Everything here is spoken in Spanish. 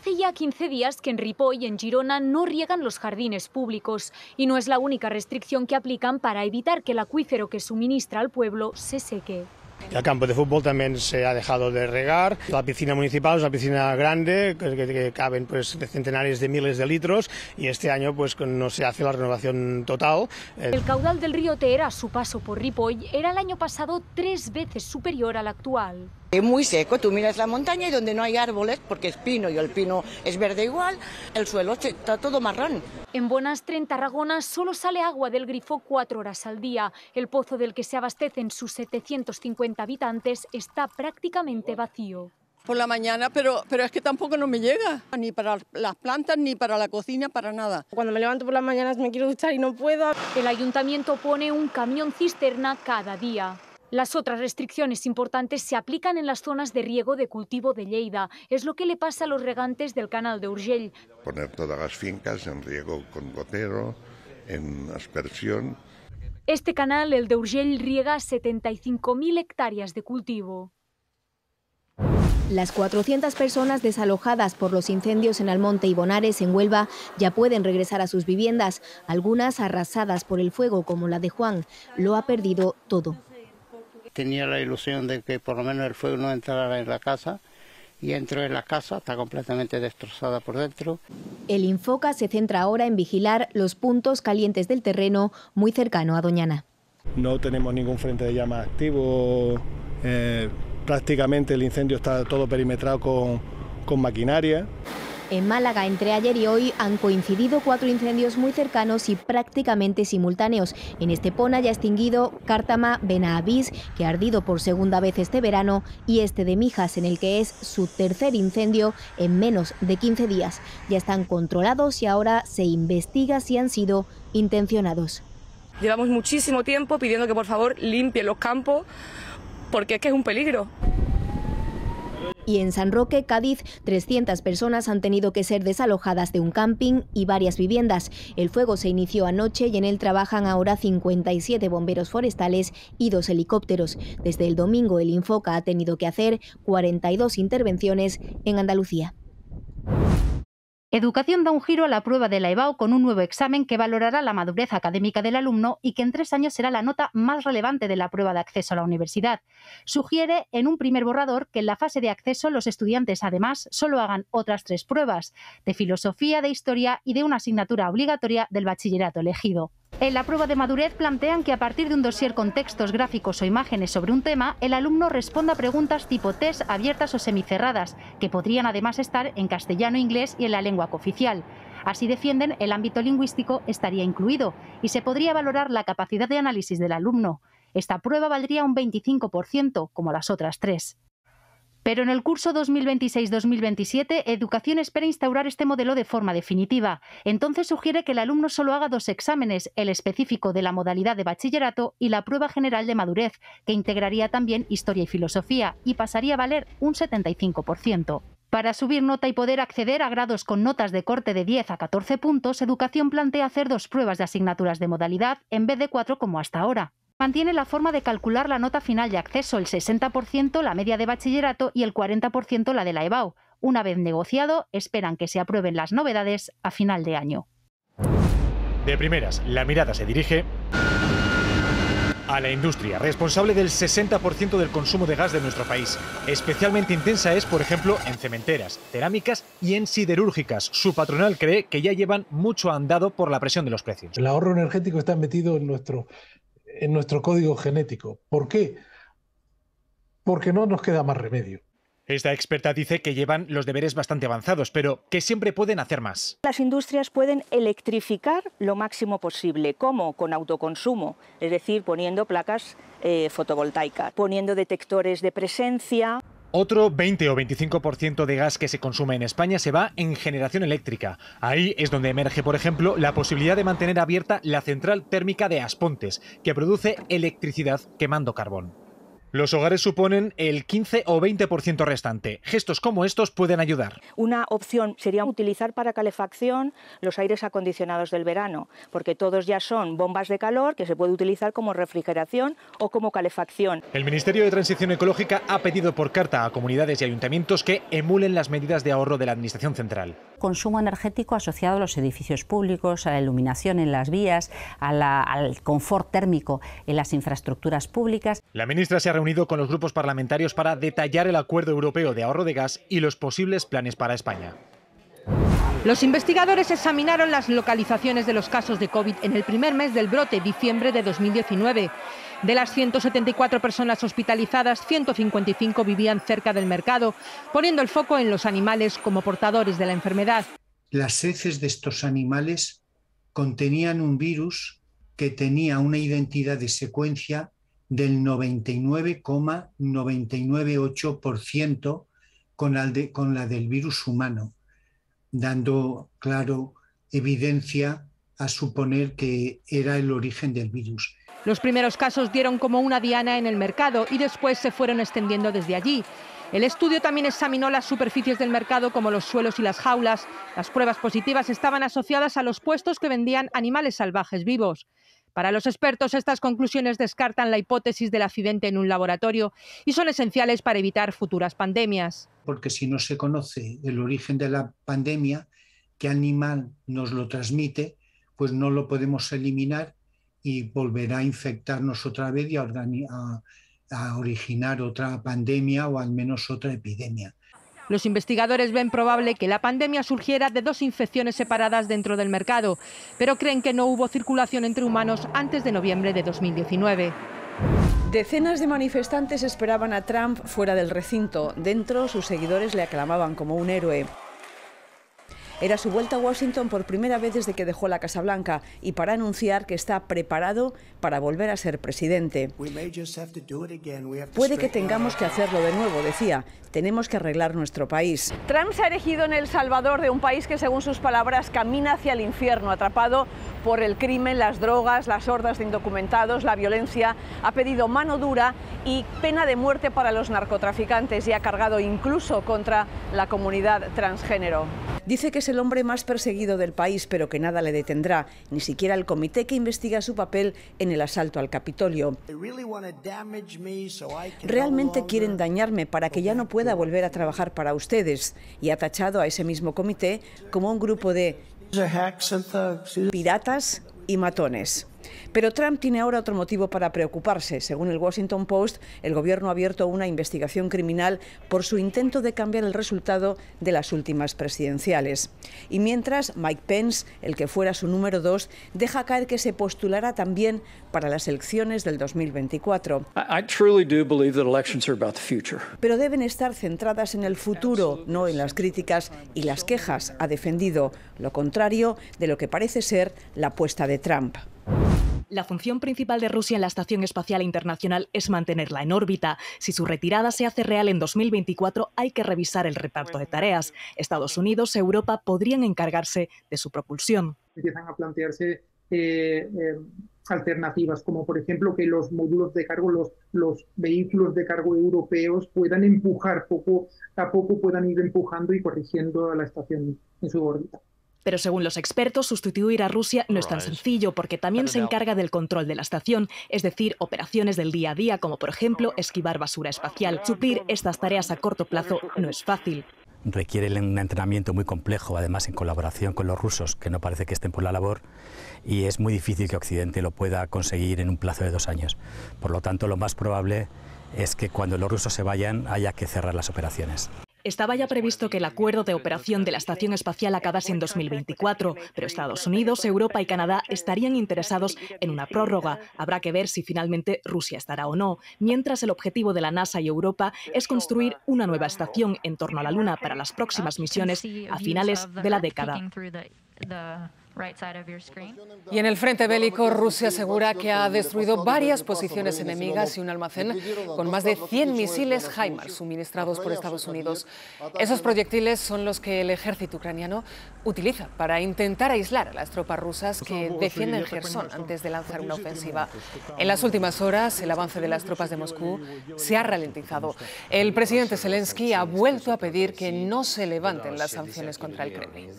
Hace ya 15 días que en Ripoll y en Girona no riegan los jardines públicos y no es la única restricción que aplican para evitar que el acuífero que suministra al pueblo se seque. El campo de fútbol también se ha dejado de regar. La piscina municipal es una piscina grande que, caben pues centenares de miles de litros y este año pues no se hace la renovación total. Eh, el caudal del río Tera a su paso por Ripoll era el año pasado tres veces superior al actual. Es muy seco, tú miras la montaña y donde no hay árboles, porque es pino y el pino es verde igual, el suelo está todo marrón. En buenas en Tarragona, solo sale agua del grifo cuatro horas al día. El pozo del que se abastecen sus 750 habitantes está prácticamente vacío por la mañana, pero, pero es que tampoco no me llega, ni para las plantas, ni para la cocina, para nada. Cuando me levanto por las mañanas me quiero duchar y no puedo. El ayuntamiento pone un camión cisterna cada día. Las otras restricciones importantes se aplican en las zonas de riego de cultivo de Lleida. Es lo que le pasa a los regantes del canal de Urgell. Poner todas las fincas en riego con gotero, en aspersión. Este canal, el de Urgell, riega 75.000 hectáreas de cultivo. Las 400 personas desalojadas por los incendios en Almonte y Bonares, en Huelva, ya pueden regresar a sus viviendas, algunas arrasadas por el fuego, como la de Juan. Lo ha perdido todo tenía la ilusión de que por lo menos el fuego no entrara en la casa y entró en la casa, está completamente destrozada por dentro. El Infoca se centra ahora en vigilar los puntos calientes del terreno muy cercano a Doñana. No tenemos ningún frente de llamas activo, eh, prácticamente el incendio está todo perimetrado con, con maquinaria. En Málaga, entre ayer y hoy, han coincidido cuatro incendios muy cercanos y prácticamente simultáneos. En Estepona ya extinguido Cártama Benavís, que ha ardido por segunda vez este verano, y este de Mijas, en el que es su tercer incendio en menos de 15 días. Ya están controlados y ahora se investiga si han sido intencionados. Llevamos muchísimo tiempo pidiendo que por favor limpien los campos porque es que es un peligro. Y en San Roque, Cádiz, 300 personas han tenido que ser desalojadas de un camping y varias viviendas. El fuego se inició anoche y en él trabajan ahora 57 bomberos forestales y dos helicópteros. Desde el domingo, el Infoca ha tenido que hacer 42 intervenciones en Andalucía. Educación da un giro a la prueba de la EBAU con un nuevo examen que valorará la madurez académica del alumno y que en tres años será la nota más relevante de la prueba de acceso a la universidad. Sugiere en un primer borrador que en la fase de acceso los estudiantes además solo hagan otras tres pruebas, de filosofía, de historia y de una asignatura obligatoria del bachillerato elegido. En la prueba de madurez plantean que a partir de un dossier con textos, gráficos o imágenes sobre un tema, el alumno responda a preguntas tipo test abiertas o semicerradas, que podrían además estar en castellano, inglés y en la lengua cooficial. Así defienden, el ámbito lingüístico estaría incluido y se podría valorar la capacidad de análisis del alumno. Esta prueba valdría un 25%, como las otras tres. Pero en el curso 2026-2027, Educación espera instaurar este modelo de forma definitiva. Entonces sugiere que el alumno solo haga dos exámenes, el específico de la modalidad de bachillerato y la prueba general de madurez, que integraría también historia y filosofía, y pasaría a valer un 75%. Para subir nota y poder acceder a grados con notas de corte de 10 a 14 puntos, Educación plantea hacer dos pruebas de asignaturas de modalidad en vez de cuatro como hasta ahora mantiene la forma de calcular la nota final de acceso, el 60% la media de bachillerato y el 40% la de la EBAU. Una vez negociado, esperan que se aprueben las novedades a final de año. De primeras, la mirada se dirige a la industria, responsable del 60% del consumo de gas de nuestro país. Especialmente intensa es, por ejemplo, en cementeras, cerámicas y en siderúrgicas. Su patronal cree que ya llevan mucho andado por la presión de los precios. El ahorro energético está metido en nuestro en nuestro código genético. ¿Por qué? Porque no nos queda más remedio. Esta experta dice que llevan los deberes bastante avanzados, pero que siempre pueden hacer más. Las industrias pueden electrificar lo máximo posible. como Con autoconsumo, es decir, poniendo placas eh, fotovoltaicas, poniendo detectores de presencia. Otro 20 o 25% de gas que se consume en España se va en generación eléctrica. Ahí es donde emerge, por ejemplo, la posibilidad de mantener abierta la central térmica de Aspontes, que produce electricidad quemando carbón. Los hogares suponen el 15 o 20% restante. Gestos como estos pueden ayudar. Una opción sería utilizar para calefacción los aires acondicionados del verano, porque todos ya son bombas de calor que se puede utilizar como refrigeración o como calefacción. El Ministerio de Transición Ecológica ha pedido por carta a comunidades y ayuntamientos que emulen las medidas de ahorro de la Administración Central consumo energético asociado a los edificios públicos, a la iluminación en las vías, al confort térmico en las infraestructuras públicas. La ministra se ha reunido con los grupos parlamentarios para detallar el acuerdo europeo de ahorro de gas y los posibles planes para España. Los investigadores examinaron las localizaciones de los casos de COVID en el primer mes del brote, diciembre de 2019. De las 174 personas hospitalizadas, 155 vivían cerca del mercado, poniendo el foco en los animales como portadores de la enfermedad. Las heces de estos animales contenían un virus que tenía una identidad de secuencia del 99,998% con, la del virus humano, dando, claro, evidencia a suponer que era el origen del virus. Los primeros casos dieron como una diana en el mercado y después se fueron extendiendo desde allí. El estudio también examinó las superficies del mercado como los suelos y las jaulas. Las pruebas positivas estaban asociadas a los puestos que vendían animales salvajes vivos. Para los expertos, estas conclusiones descartan la hipótesis del accidente en un laboratorio y son esenciales para evitar futuras pandemias. Porque si no se conoce el origen de la pandemia, qué animal nos lo transmite, pues no lo podemos eliminar y volverá a infectarnos otra vez y a, originar otra pandemia o al menos otra epidemia. Los investigadores ven probable que la pandemia surgiera de dos infecciones separadas dentro del mercado, pero creen que no hubo circulación entre humanos antes de noviembre de 2019. Decenas de manifestantes esperaban a Trump fuera del recinto. Dentro, sus seguidores le aclamaban como un héroe. Era su vuelta a Washington por primera vez desde que dejó la Casa Blanca y para anunciar que está preparado para volver a ser presidente. Puede que tengamos que hacerlo de nuevo, decía. Tenemos que arreglar nuestro país. Trump se ha elegido en El Salvador de un país que, según sus palabras, camina hacia el infierno, atrapado por el crimen, las drogas, las hordas de indocumentados, la violencia. Ha pedido mano dura y pena de muerte para los narcotraficantes y ha cargado incluso contra la comunidad transgénero. Dice que es el hombre más perseguido del país, pero que nada le detendrá, ni siquiera el comité que investiga su papel en el asalto al Capitolio. Realmente quieren dañarme para que ya no pueda volver a trabajar para ustedes, y ha tachado a ese mismo comité como un grupo de piratas y matones. Pero Trump tiene ahora otro motivo para preocuparse. Según el Washington Post, el gobierno ha abierto una investigación criminal por su intento de cambiar el resultado de las últimas presidenciales. Y mientras, Mike Pence, el que fuera su número dos, deja caer que se postulará también para las elecciones del 2024. Pero deben estar centradas en el futuro, no en las críticas y las quejas, ha defendido, lo contrario de lo que parece ser la apuesta de Trump. La función principal de Rusia en la Estación Espacial Internacional es mantenerla en órbita. Si su retirada se hace real en 2024, hay que revisar el reparto de tareas. Estados Unidos, Europa podrían encargarse de su propulsión. Empiezan a plantearse eh, eh, alternativas, como por ejemplo que los módulos de cargo, los, los vehículos de cargo europeos puedan empujar poco a poco, puedan ir empujando y corrigiendo a la estación en su órbita. Pero según los expertos, sustituir a Rusia no es tan sencillo porque también se encarga del control de la estación, es decir, operaciones del día a día como por ejemplo esquivar basura espacial. Suplir estas tareas a corto plazo no es fácil. Requiere un entrenamiento muy complejo, además en colaboración con los rusos, que no parece que estén por la labor, y es muy difícil que Occidente lo pueda conseguir en un plazo de dos años. Por lo tanto, lo más probable es que cuando los rusos se vayan haya que cerrar las operaciones. Estaba ya previsto que el acuerdo de operación de la Estación Espacial acabase en 2024, pero Estados Unidos, Europa y Canadá estarían interesados en una prórroga. Habrá que ver si finalmente Rusia estará o no, mientras el objetivo de la NASA y Europa es construir una nueva estación en torno a la Luna para las próximas misiones a finales de la década. Y en el frente bélico, Rusia asegura que ha destruido varias posiciones enemigas y un almacén con más de 100 misiles HIMARS suministrados por Estados Unidos. Esos proyectiles son los que el ejército ucraniano utiliza para intentar aislar a las tropas rusas que defienden Gerson antes de lanzar una ofensiva. En las últimas horas, el avance de las tropas de Moscú se ha ralentizado. El presidente Zelensky ha vuelto a pedir que no se levanten las sanciones contra el Kremlin.